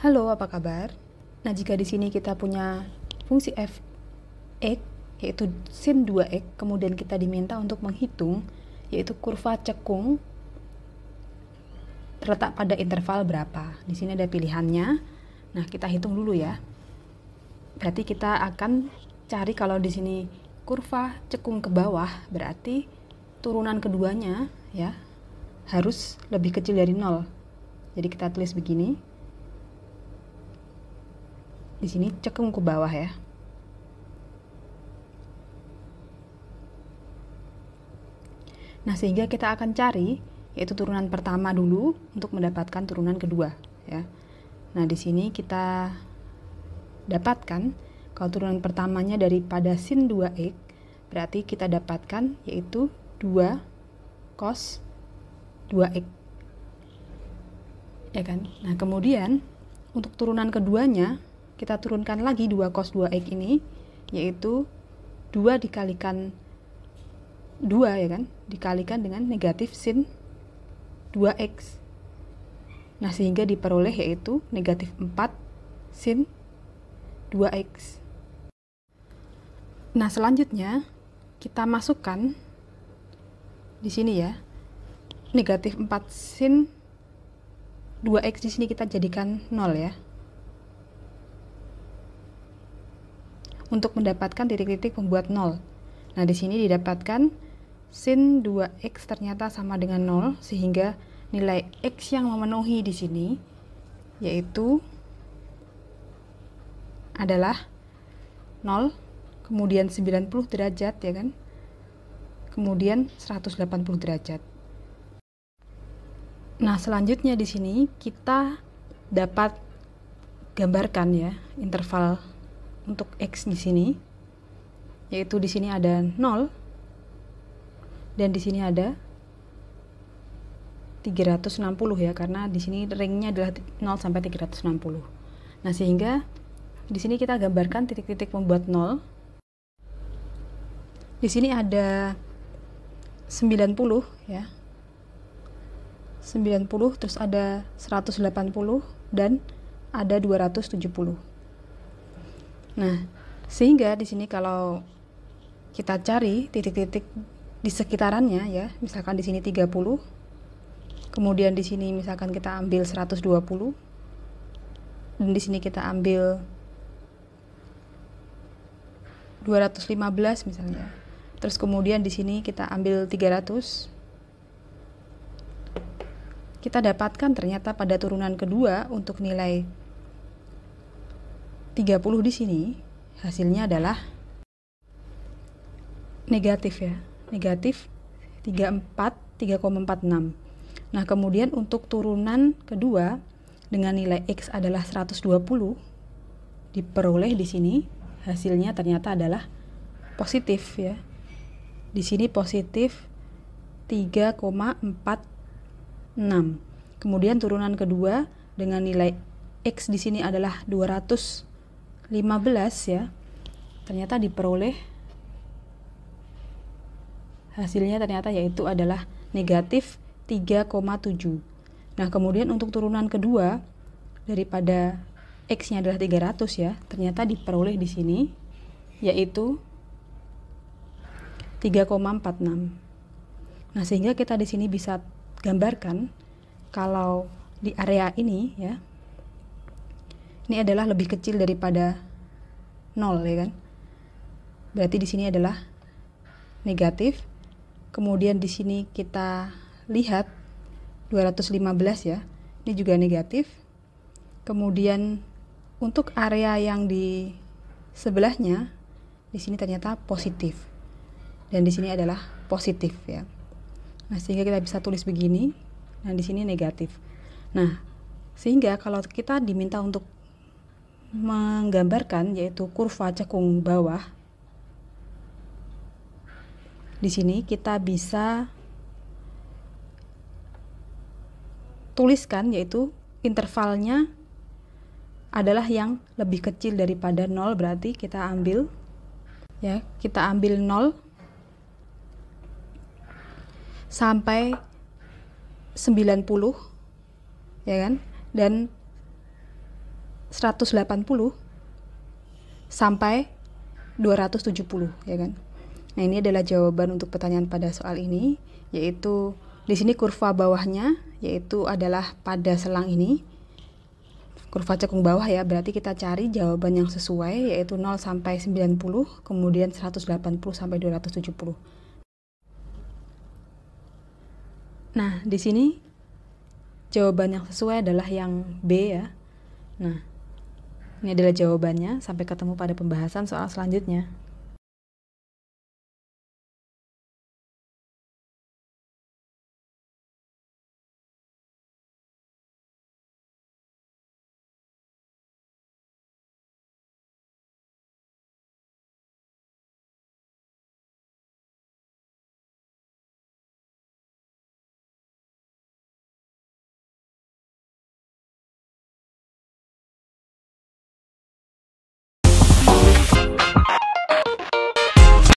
Halo, apa kabar? Nah, jika di sini kita punya fungsi f x yaitu sin 2x, kemudian kita diminta untuk menghitung yaitu kurva cekung terletak pada interval berapa. Di sini ada pilihannya. Nah, kita hitung dulu ya. Berarti kita akan cari kalau di sini kurva cekung ke bawah, berarti turunan keduanya ya harus lebih kecil dari nol. Jadi kita tulis begini, di sini cekung ke bawah ya Nah, sehingga kita akan cari yaitu turunan pertama dulu untuk mendapatkan turunan kedua, ya. Nah, di sini kita dapatkan kalau turunan pertamanya daripada sin 2x berarti kita dapatkan yaitu 2 cos 2x. Ya kan? Nah, kemudian untuk turunan keduanya kita turunkan lagi 2 cos 2x ini yaitu 2 dikalikan 2 ya kan dikalikan dengan negatif sin 2x nah sehingga diperoleh yaitu negatif 4 sin 2x nah selanjutnya kita masukkan di sini ya negatif 4 sin 2x di sini kita jadikan 0 ya untuk mendapatkan titik-titik pembuat 0. Nah, di sini didapatkan sin 2x ternyata sama dengan 0 sehingga nilai x yang memenuhi di sini yaitu adalah 0 kemudian 90 derajat ya kan kemudian 180 derajat Nah, selanjutnya di sini kita dapat gambarkan ya interval untuk x di sini yaitu di sini ada 0 dan di sini ada 360 ya karena di sini ringnya adalah 0 sampai 360. Nah, sehingga di sini kita gambarkan titik-titik membuat 0. Di sini ada 90 ya. 90 terus ada 180 dan ada 270. Nah, sehingga di sini kalau kita cari titik-titik di sekitarannya ya, misalkan di sini 30, kemudian di sini misalkan kita ambil 120, dan di sini kita ambil 215 misalnya. Terus kemudian di sini kita ambil 300. Kita dapatkan ternyata pada turunan kedua untuk nilai 30 di sini hasilnya adalah negatif ya. Negatif 34 3,46. Nah, kemudian untuk turunan kedua dengan nilai X adalah 120 diperoleh di sini hasilnya ternyata adalah positif ya. Di sini positif 3,46. Kemudian turunan kedua dengan nilai X di sini adalah 200 15 ya ternyata diperoleh hasilnya ternyata yaitu adalah negatif 3,7 nah kemudian untuk turunan kedua daripada X nya adalah 300 ya ternyata diperoleh di sini yaitu 3,46 nah sehingga kita di sini bisa gambarkan kalau di area ini ya ini adalah lebih kecil daripada 0 ya kan berarti di sini adalah negatif kemudian di sini kita lihat 215 ya ini juga negatif kemudian untuk area yang di sebelahnya di sini ternyata positif dan di sini adalah positif ya nah sehingga kita bisa tulis begini nah di sini negatif nah sehingga kalau kita diminta untuk menggambarkan yaitu kurva cekung bawah. Di sini kita bisa tuliskan yaitu intervalnya adalah yang lebih kecil daripada 0 berarti kita ambil ya, kita ambil 0 sampai 90 ya kan? Dan 180 sampai 270 ya kan. Nah, ini adalah jawaban untuk pertanyaan pada soal ini yaitu di sini kurva bawahnya yaitu adalah pada selang ini kurva cekung bawah ya berarti kita cari jawaban yang sesuai yaitu 0 sampai 90 kemudian 180 sampai 270 nah di sini jawaban yang sesuai adalah yang B ya nah ini adalah jawabannya. Sampai ketemu pada pembahasan soal selanjutnya.